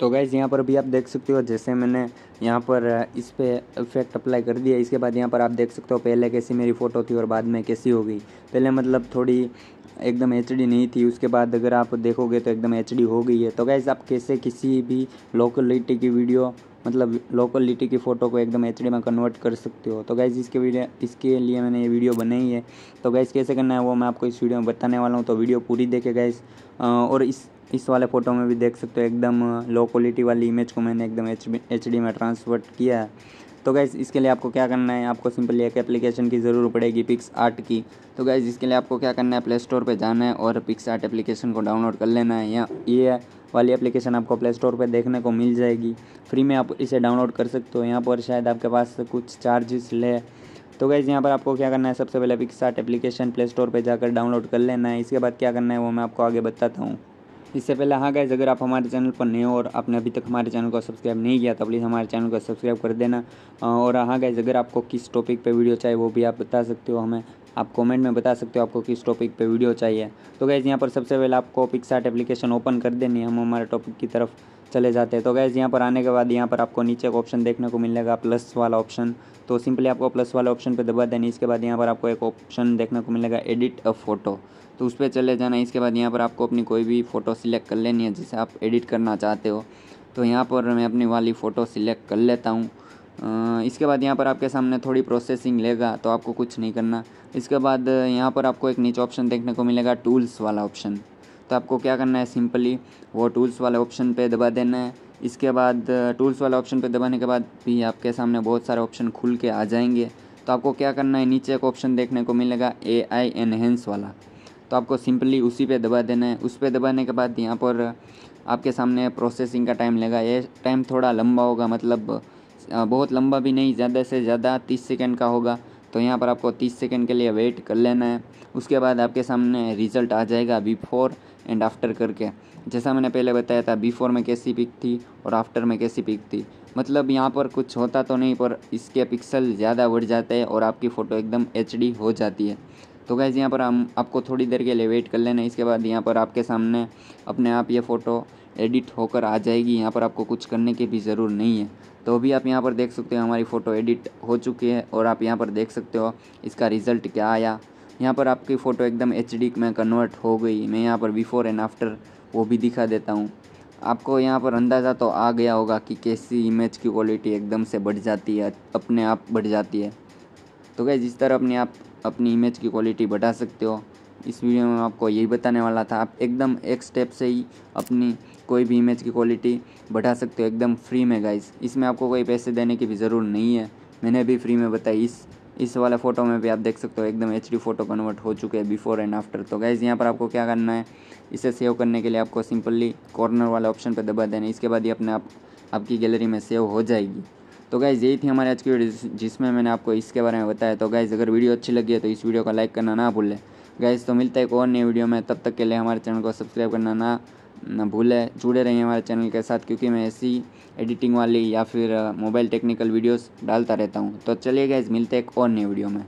तो गैज़ यहाँ पर भी आप देख सकते हो जैसे मैंने यहाँ पर इस पर इफेक्ट अप्लाई कर दिया इसके बाद यहाँ पर आप देख सकते हो पहले कैसी मेरी फ़ोटो थी और बाद में कैसी हो गई पहले मतलब थोड़ी एकदम एच नहीं थी उसके बाद अगर आप देखोगे तो एकदम एच हो गई है तो गैज़ आप कैसे किसी भी लोकलिटी की वीडियो मतलब लोकलिटी की फ़ोटो को एकदम एच में कन्वर्ट कर सकते हो तो गैज़ इसके वीडियो इसके लिए मैंने ये वीडियो बनाई है तो गैज़ कैसे करना है वो मैं आपको इस वीडियो में बताने वाला हूँ तो वीडियो पूरी देखे गैस और इस इस वाले फ़ोटो में भी देख सकते हो एकदम लो क्वालिटी वाली इमेज को मैंने एकदम एच डी में ट्रांसफर किया है तो गैस इसके लिए आपको क्या करना है आपको सिंपली एक एप्लीकेशन की ज़रूरत पड़ेगी पिक्स आर्ट की तो गैज़ इसके लिए आपको क्या करना है प्ले स्टोर पर जाना है और पिक्स आर्ट एप्लीकेशन को डाउनलोड कर लेना है या ये वाली एप्लीकेशन आपको प्ले स्टोर पर देखने को मिल जाएगी फ्री में आप इसे डाउनलोड कर सकते हो यहाँ पर शायद आपके पास कुछ चार्जेस ले तो गैस यहाँ पर आपको क्या करना है सबसे पहले PicsArt application Play Store पर जाकर डाउनलोड कर लेना है इसके बाद क्या करना है वो मैं आपको आगे बताता हूँ इससे पहले हाँ गाइज अगर आप हमारे चैनल पर नए हो और आपने अभी तक हमारे चैनल को सब्सक्राइब नहीं किया तो प्लीज़ हमारे चैनल को सब्सक्राइब कर देना और हाँ गाइज अगर आपको किस टॉपिक पे वीडियो चाहिए वो भी आप बता सकते हो हमें आप कमेंट में बता सकते हो आपको किस टॉपिक पे वीडियो चाहिए तो गैस यहाँ पर सबसे पहले आपको पिक्सार्ट एप्लीकेशन ओपन कर देनी है हम हमारे टॉपिक की तरफ चले जाते हैं तो गैस यहाँ पर आने के बाद यहाँ पर आपको नीचे का ऑप्शन देखने को मिलेगा प्लस वाला ऑप्शन तो सिंपली आपको प्लस वाले ऑप्शन पर दबा देना इसके बाद यहाँ पर आपको एक ऑप्शन देखने को मिलेगा एडिट अ फोटो तो उस पर चले जाना इसके बाद यहाँ पर आपको अपनी कोई भी फ़ोटो सिलेक्ट कर लेनी है जिसे आप एडिट करना चाहते हो तो यहाँ पर मैं अपनी वाली फ़ोटो सिलेक्ट कर लेता हूँ इसके बाद यहाँ पर आपके सामने थोड़ी प्रोसेसिंग लेगा तो आपको कुछ नहीं करना इसके बाद यहाँ पर आपको एक नीचे ऑप्शन देखने को मिलेगा टूल्स वाला ऑप्शन तो आपको क्या करना है सिंपली वो टूल्स वाले ऑप्शन पे दबा देना है इसके बाद टूल्स वाले ऑप्शन पे दबाने के बाद भी आपके सामने बहुत सारे ऑप्शन खुल के आ जाएंगे तो आपको क्या करना है नीचे एक ऑप्शन देखने को मिलेगा ए आई एनहेंस वाला तो आपको सिंपली उसी पर दबा देना है उस पर दबाने के बाद यहाँ पर आपके सामने प्रोसेसिंग का टाइम लेगा ये टाइम थोड़ा लंबा होगा मतलब बहुत लंबा भी नहीं ज़्यादा से ज़्यादा तीस सेकेंड का होगा तो यहाँ पर आपको तीस सेकेंड के लिए वेट कर लेना है उसके बाद आपके सामने रिज़ल्ट आ जाएगा बिफोर एंड आफ्टर करके जैसा मैंने पहले बताया था बिफोर में कैसी पिक थी और आफ्टर में कैसी पिक थी मतलब यहाँ पर कुछ होता तो नहीं पर इसके पिक्सल ज़्यादा बढ़ जाते हैं और आपकी फ़ोटो एकदम एच हो जाती है तो गैस यहाँ पर हम आपको थोड़ी देर के लिए वेट कर लेना इसके बाद यहाँ पर आपके सामने अपने आप ये फ़ोटो एडिट होकर आ जाएगी यहाँ पर आपको कुछ करने की भी ज़रूर नहीं है तो अभी आप यहाँ पर देख सकते हो हमारी फ़ोटो एडिट हो चुकी है और आप यहाँ पर देख सकते हो इसका रिज़ल्ट क्या आया यहाँ पर आपकी फ़ोटो एकदम एच में कन्वर्ट हो गई मैं यहाँ पर बिफ़ोर एंड आफ्टर वो भी दिखा देता हूँ आपको यहाँ पर अंदाज़ा तो आ गया होगा कि कैसी इमेज की क्वालिटी एकदम से बढ़ जाती है अपने आप बढ़ जाती है तो क्या जिस तरह अपने आप अपनी इमेज की क्वालिटी बढ़ा सकते हो इस वीडियो में आपको यही बताने वाला था आप एकदम एक स्टेप से ही अपनी कोई भी इमेज की क्वालिटी बढ़ा सकते हो एकदम फ्री में गाइस इसमें आपको कोई पैसे देने की भी ज़रूरत नहीं है मैंने भी फ्री में बताई इस इस वाले फोटो में भी आप देख सकते हो एकदम एच फोटो कन्वर्ट हो चुके हैं बिफोर एंड आफ्टर तो गाइज़ यहाँ पर आपको क्या करना है इसे सेव करने के लिए आपको सिंपली कॉर्नर वाले ऑप्शन पर दबा देना इसके बाद ही अपने आप आपकी गैलरी में सेव हो जाएगी तो गाइज़ यही थी हमारी आज की वीडियो जिसमें मैंने आपको इसके बारे में बताया तो गाइज़ अगर वीडियो अच्छी लगी है तो इस वीडियो को लाइक करना ना भूलें गाइज़ तो मिलता है एक और नई वीडियो में तब तक के लिए हमारे चैनल को सब्सक्राइब करना ना ना भूलें जुड़े रहें हमारे चैनल के साथ क्योंकि मैं ऐसी एडिटिंग वाली या फिर मोबाइल टेक्निकल वीडियोस डालता रहता हूँ तो चलिए गाइज मिलते हैं एक और नई वीडियो में